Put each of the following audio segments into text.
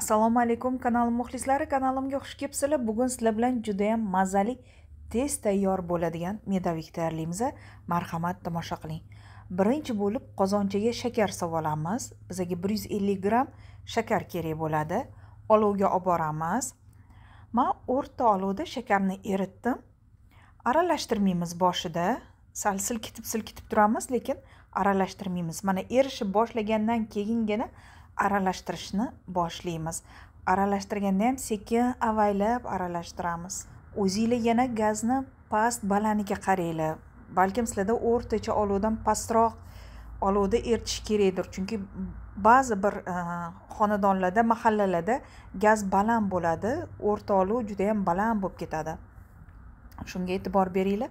assalomu alaykum kanal muxlislari kanalimga xush kelibsizlar bugun sizlar bilan juda mazali tez tayyor bo'ladigan medovik tayyorlaymiz marhamat tomosha qiling birinchi bo'lib qozonchaga shakar solamiz bizaga 150 gramm shakar kerak bo'ladi olovga olib boramiz man o'rta olovda shakarni eritdim aralashtirmaymiz boshida sal silkitib silkitib turamiz lekin aralashtirmaymiz mana erishib boshlagandan keyingina aralashtirishni boshlaymiz aralashtirganda ham sekin avaylab aralashtiramiz o'zinglar yana gazni past balandiga qaranglar balkim sizlarda o'rtacha olovdan pastroq olovda eritish kerakdir chunki ba'zi bir e, xonadonlarda mahallalarda gaz baland bo'ladi o'rta olov judayam baland bo'lib ketadi shunga e'tibor beringlar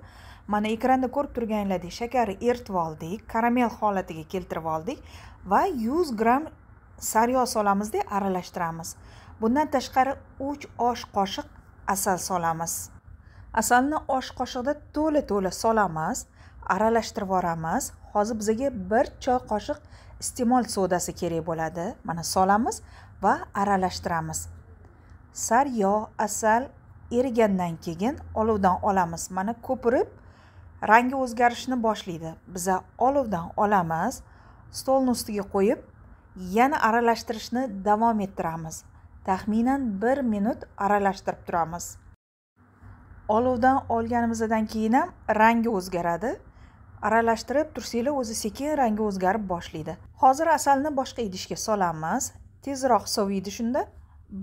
mana ekranda ko'rib turganinglardek shakarni eritib oldik karamel holatiga keltirib oldik va yuz gramm sariyo solamizda aralashtiramiz bundan tashqari uch osh qoshiq asal solamiz asalni osh qoshiqda to'la to'la solamiz aralashtirib yuboramiz hozir bizaga bir choy qoshiq iste'mol sodasi kerak bo'ladi mana solamiz va aralashtiramiz saryo asal erigandan keyin olovdan olamiz mana ko'pirib rangi o'zgarishni boshlaydi biza olovdan olamiz stolni ustiga qo'yib yana aralashtirishni davom ettiramiz taxminan bir minut aralashtirib turamiz olovdan olganimizdan keyin ham rangi o'zgaradi aralashtirib tursanglar o'zi sekin rangi o'zgarib boshlaydi hozir asalni boshqa idishga solamiz tezroq soviydi shunda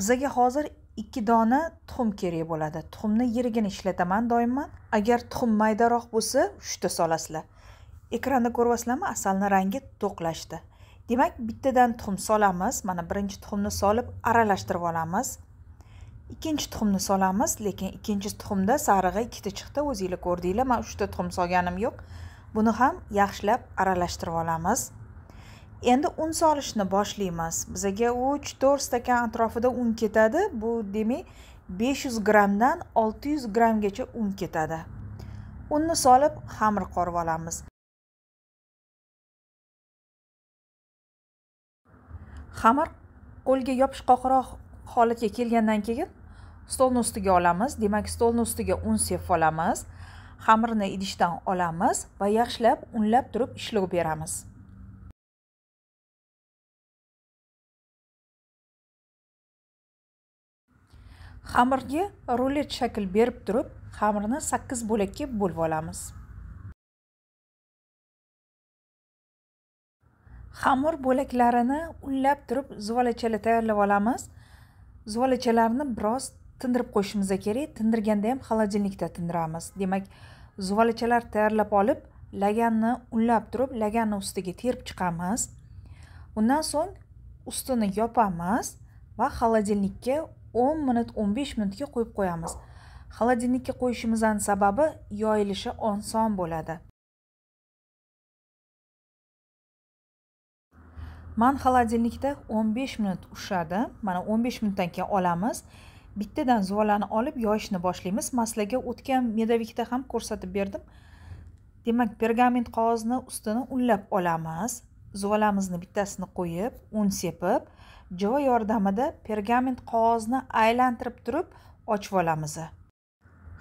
bizaga hozir ikki dona tuxum kerak bo'ladi tuxumni yirigini ishlataman doimman agar tuxum maydaroq bo'lsa uchta solasizlar ekranda ko'ryapsizlarmi asalni rangi to'qlashdi demak bittadan tuxum solamiz mana birinchi tuxumni solib aralashtirib olamiz ikkinchi tuxumni solamiz lekin ikkinchi tuxumda sarig'i ikkita chiqdi o'zinglar ko'rdinglar man uchta tuxum solganim yo'q buni ham yaxshilab aralashtirib olamiz endi un solishni boshlaymiz bizaga uch to'rt stakan atrofida un ketadi bu demak besh yuz grammdan olti yuz grammgacha un ketadi unni solib xamir qorib olamiz xamir qo'lga yopishqoqroq holatga kelgandan keyin stolni ustiga olamiz demak stolni ustiga un sepib olamiz xamirni idishdan olamiz va yaxshilab unlab turib ishlov beramiz xamirga rulet shakl berib turib xamirni sakkiz bo'lakka bo'lib olamiz xamir bo'laklarini unlab turib zuvalachalar tayyorlab olamiz zuvalachalarni biroz tindirib qo'yishimiz kerak tindirganda ham xolodilnikda tindiramiz demak zuvalachalar tayyorlab olib laganni unlab turib laganni ustiga terib chiqamiz undan so'ng ustini yopamiz va xolodilnikka 10 minut 15 minutga qo'yib qo'yamiz xolodilnikka qo'yishimizdan sababi yoyilishi oson bo'ladi man xolodilnikda o'n besh minut ushadi mana o'n besh minutdan keyin olamiz bittadan zuvalani olib yoyishni boshlaymiz maslaga o'tgan medovikda ham ko'rsatib berdim demak pergament qog'ozni ustini unlab olamiz zuvalamizni bittasini qo'yib un sepib joy yordamida pergament qog'ozni aylantirib turib ochib olamiz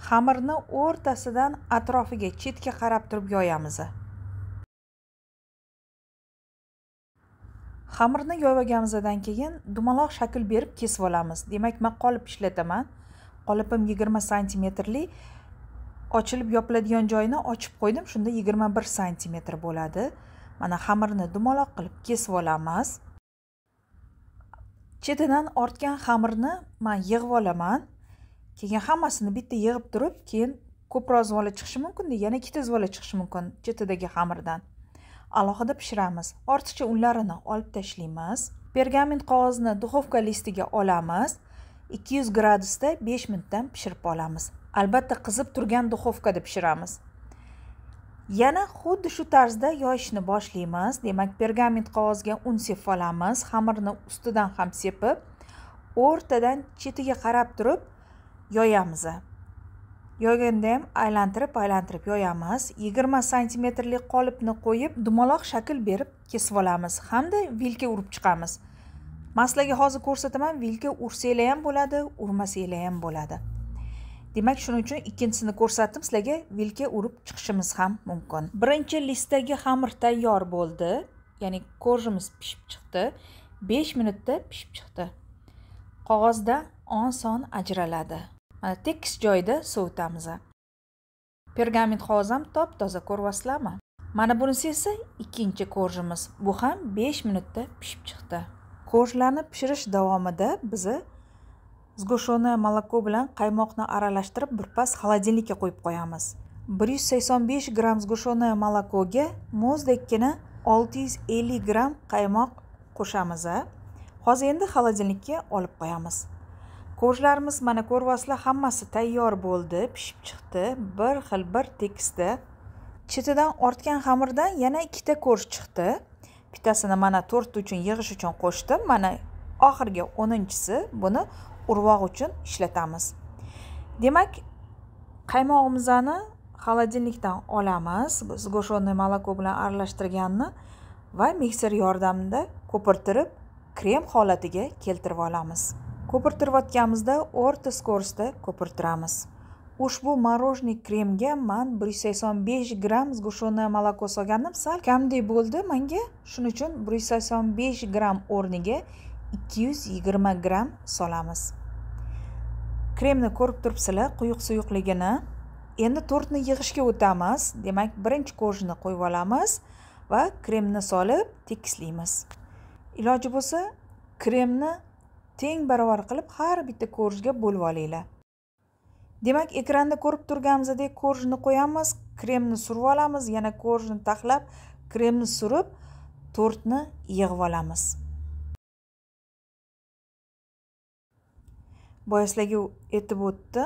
xamirni o'rtasidan atrofiga chetga qarab turib yoyamiz xamirni yoyvaganimizdan keyin dumaloq shakl berib kesib olamiz demak men qolip ishlataman qolipim 20 santimetrli ochilib yopiladigan joyini ochib qo'ydim shunda 21 santimetr bo'ladi mana xamirni dumaloq qilib kesib olamiz chetidan ortgan xamirni men yig'ib olaman keyin hammasini bitta yig'ib turib keyin ko'proq zvola chiqishi mumkin, yana ikkita zvola chiqishi mumkin chetidagi xamirdan alohida pishiramiz ortiqcha unlarini olib tashlaymiz pergament qog'ozni duxovka listiga olamiz 200 gradusda 5 minutdan pishirib olamiz albatta qizib turgan duxovkada pishiramiz yana xuddi shu tarzda yoyishni boshlaymiz demak pergament qog'ozga un sepib olamiz xamirni ustidan ham sepib o'rtadan chetiga qarab turib yoyamiz yoyganda ham aylantirib aylantirib yoyamiz yigirma santimetrlik qolipni qo'yib dumaloq shakl berib kesib olamiz hamda vilka urib chiqamiz maslaga hozir ko'rsataman vilka ursanglar ham bo'ladi urmasanglar ham bo'ladi demak shuning uchun ikkinchisini ko'rsatdim sizlarga vilka urib chiqishimiz ham mumkin birinchi listdagi xamir tayyor bo'ldi ya'ni korjimiz pishib chiqdi besh minutda pishib chiqdi qog'ozda oson ajraladi tekis joyda sovitamiz pergament qog'ozim top toza ko'ryapsizlarmi mana bunisi esa ikkinchi korjimiz bu ham 5 minutda pishib chiqdi korjlarni pishirish davomida biza сгущенное молоко bilan qaymoqni aralashtirib birpas xolodilnikka qo'yib qo'yamiz 185 gramm сгущенное молокоga muzddekkina 650 gramm qaymoq qo'shamiz hozir endi xolodilnikka olib qo'yamiz ko'rishlarimiz mana ko'ryapsizlar hammasi tayyor bo'ldi pishib chiqdi bir xil bir tekisda chetidan ortgan xamirdan yana ikkita ko'rsh chiqdi bittasini mana to'rtta uchun yig'ish uchun qo'shdim mana oxirgi o'ninchisi buni urvoq uchun ishlatamiz demak qaymog'imizni xolodilnikdan olamiz сгущенный молоко bilan aralashtirganni va mikser yordamida ko'pirtirib krem holatiga keltirib olamiz ko'pirtirayotganimizda o'rta skorsda ko'pirtiramiz ushbu мороженый kremga man bir yuz sakson besh gramm сгущенное молоко solganim sal kamdek bo'ldi menga shuning uchun bir yuz sakson besh gramm o'rniga ikki yuz yigirma gramm solamiz kremni ko'rib turibsizlar quyuq suyuqligini endi tortni yig'ishga o'tamiz demak birinchi korjni qo'yib olamiz va kremni solib tekislaymiz iloji bo'lsa kremni teng barobar qilib har bitta ko'rjga bo'lib olinglar demak ekranda ko'rib turganimizdek ko'rjni qo'yamiz kremni surib olamiz yana ko'rjni taxlab kremni surib tortni yig'ib olamiz boya sizlarga aytib o'tdi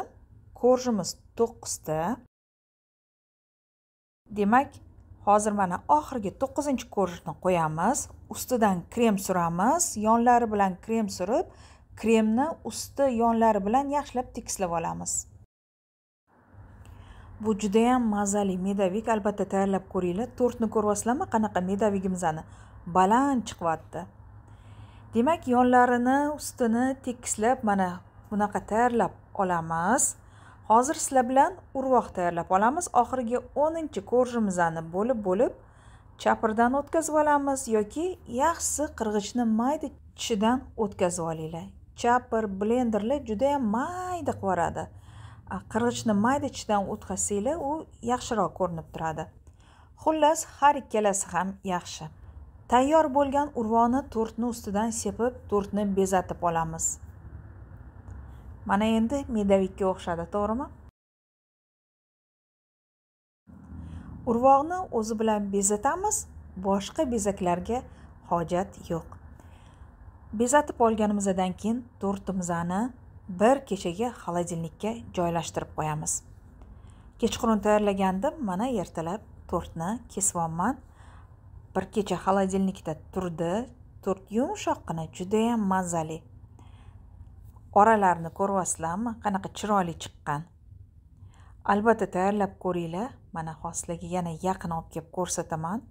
ko'rjimiz to'qqizta demak hozir mana oxirgi to'qqizinchi ko'rjni qo'yamiz ustidan krem suramiz yonlari bilan krem surib kremni usti yonlari bilan yaxshilab tekislab olamiz bu judayam mazali medovik albatta tayyorlab ko'ringlar tortni ko'ryapsizlarmi qanaqa medovigimizni baland chiqyapti demak yonlarini ustini tekislab mana bunaqa tayyorlab olamiz hozir sizlar bilan urvoq tayyorlab olamiz oxirgi o'ninchi ko'rjimizni bo'lib bo'lib chapirdan o'tkazib olamiz yoki yaxshisi qirg'ichni mayda tishidan o'tkazib olinglar chapir blenderlar yam mayda qilib yuboradi qirg'ichni mayda tishidan o'tkazsanglar u yaxshiroq ko'rinib turadi xullas har ikkalasi ham yaxshi tayyor bo'lgan urvoni to'rtni ustidan sepib to'rtni bezatib olamiz mana endi medovikka o'xshadi to'g'rimi urvoqni o'zi bilan bezatamiz boshqa bezaklarga hojat yo'q bezatib olganimizdan keyin to'rtimizni bir kechaga xolodilnikka joylashtirib qo'yamiz kechqurun tayyorlagandim mana ertalab to'rtni kesyapman bir kecha xolodilnikda turdi to'rt yumshoqqina judayam mazali oralarini ko'ryapsizlarmi qanaqa chiroyli chiqqan albatta tayyorlab ko'ringlar mana hosilaga yana yaqin olib kelib ko'rsataman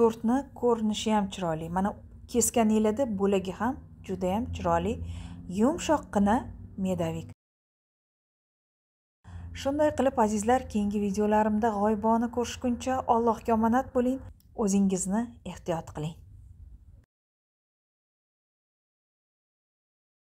tortni ko'rinishi ham chiroyli mana kesgan bo'lagi ham judayam chiroyli yumshoqqina medavik shunday qilib azizlar keyingi videolarimda g'oyibona ko'rishguncha allohga omonat bo'ling o'zingizni ehtiyot qiling